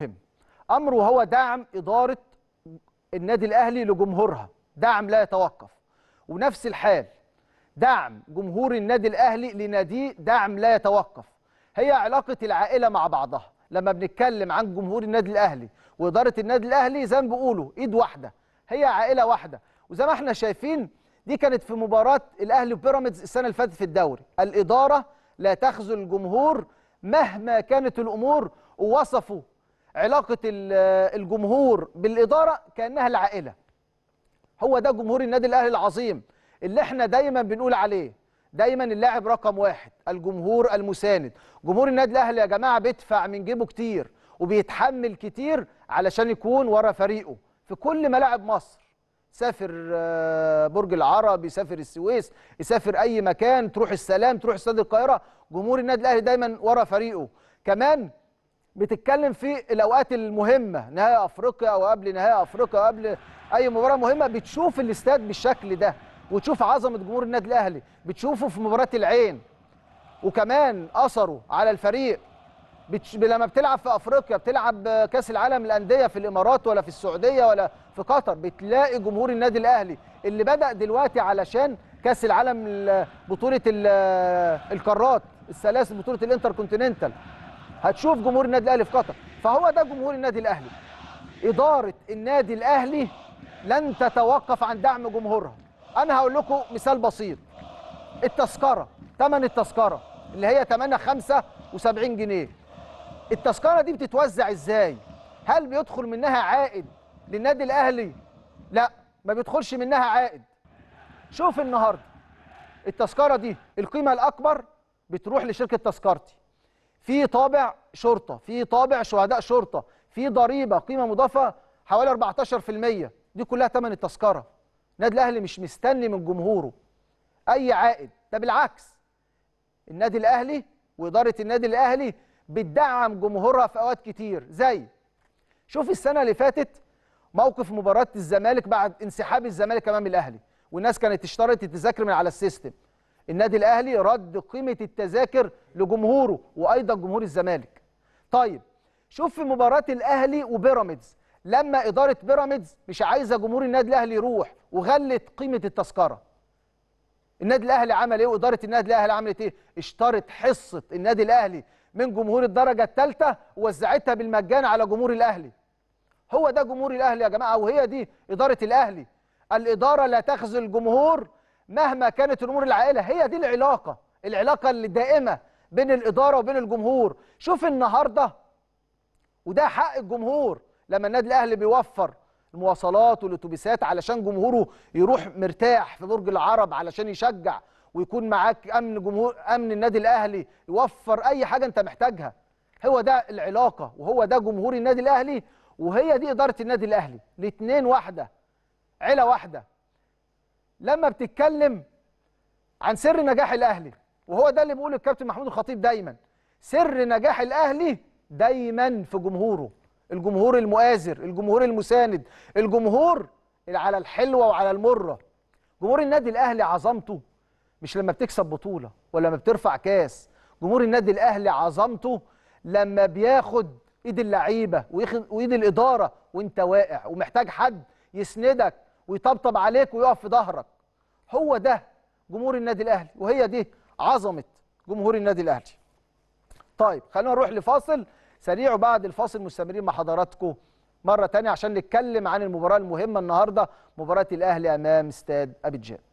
مهم امر وهو دعم اداره النادي الاهلي لجمهورها دعم لا يتوقف ونفس الحال دعم جمهور النادي الاهلي لناديه دعم لا يتوقف هي علاقه العائله مع بعضها لما بنتكلم عن جمهور النادي الاهلي واداره النادي الاهلي زي ما بيقولوا ايد واحده هي عائله واحده وزي ما احنا شايفين دي كانت في مباراه الاهلي وبيراميدز السنه اللي فاتت في الدوري الاداره لا تخذل الجمهور مهما كانت الامور ووصفوا علاقه الجمهور بالاداره كانها العائله هو ده جمهور النادي الاهلي العظيم اللي احنا دايما بنقول عليه دايما اللاعب رقم واحد الجمهور المساند جمهور النادي الاهلي يا جماعه بيدفع من جيبه كتير وبيتحمل كتير علشان يكون ورا فريقه في كل ملاعب مصر سافر آه، برج العرب يسافر السويس يسافر اي مكان تروح السلام تروح استاد القاهره جمهور النادي الاهلي دايما ورا فريقه كمان بتتكلم في الاوقات المهمه نهائي افريقيا وقبل نهائي افريقيا وقبل اي مباراه مهمه بتشوف الاستاد بالشكل ده وتشوف عظمه جمهور النادي الاهلي بتشوفه في مباراه العين وكمان اثره على الفريق بتش... لما بتلعب في افريقيا بتلعب كاس العالم للانديه في الامارات ولا في السعوديه ولا في قطر بتلاقي جمهور النادي الاهلي اللي بدا دلوقتي علشان كاس العالم بطوله القارات الثلاث بطوله الانتر كونتيننتال هتشوف جمهور النادي الاهلي في قطر فهو ده جمهور النادي الاهلي اداره النادي الاهلي لن تتوقف عن دعم جمهورها انا هقول لكم مثال بسيط التذكره ثمن التذكره اللي هي ثمنها 75 جنيه التذكره دي بتتوزع ازاي هل بيدخل منها عائد للنادي الاهلي لا ما بيدخلش منها عائد شوف النهارده التذكره دي القيمه الاكبر بتروح لشركه تذكرتي في طابع شرطه في طابع شهداء شرطه في ضريبه قيمه مضافه حوالي 14% دي كلها ثمن التذكره النادي الاهلي مش مستني من جمهوره اي عائد ده بالعكس النادي الاهلي واداره النادي الاهلي بتدعم جمهورها في اوقات كتير زي شوف السنه اللي فاتت موقف مباراه الزمالك بعد انسحاب الزمالك امام الاهلي والناس كانت اشترت التذاكر من على السيستم النادي الاهلي رد قيمه التذاكر لجمهوره وايضا جمهور الزمالك طيب شوف في مباراه الاهلي وبيراميدز لما اداره بيراميدز مش عايزه جمهور النادي الاهلي يروح وغلت قيمه التذكره النادي الاهلي عمل ايه واداره النادي الاهلي عملت ايه اشترت حصه النادي الاهلي من جمهور الدرجه الثالثه ووزعتها بالمجان على جمهور الاهلي هو ده جمهور الاهلي يا جماعه وهي دي اداره الاهلي الاداره لا تخذل الجمهور مهما كانت الامور العائله هي دي العلاقه العلاقه الدائمه بين الاداره وبين الجمهور شوف النهارده وده حق الجمهور لما النادي الاهلي بيوفر المواصلات والاتوبيسات علشان جمهوره يروح مرتاح في برج العرب علشان يشجع ويكون معاك امن جمهور امن النادي الاهلي يوفر اي حاجه انت محتاجها هو ده العلاقه وهو ده جمهور النادي الاهلي وهي دي اداره النادي الاهلي الاثنين واحده عيله واحده لما بتتكلم عن سر نجاح الاهلي وهو ده اللي بيقوله الكابتن محمود الخطيب دايما سر نجاح الاهلي دايما في جمهوره الجمهور المؤازر الجمهور المساند الجمهور على الحلوه وعلى المره جمهور النادي الاهلي عظمته مش لما بتكسب بطوله ولا لما بترفع كاس جمهور النادي الاهلي عظمته لما بياخد ايد اللعيبه وايد الاداره وانت واقع ومحتاج حد يسندك ويطبطب عليك ويقف في ظهرك هو ده جمهور النادي الاهلي وهي دي عظمه جمهور النادي الاهلي طيب خلينا نروح لفاصل سريع وبعد الفاصل مستمرين مع حضراتكم مره تانية عشان نتكلم عن المباراه المهمه النهارده مباراه الاهلي امام استاد ابيجان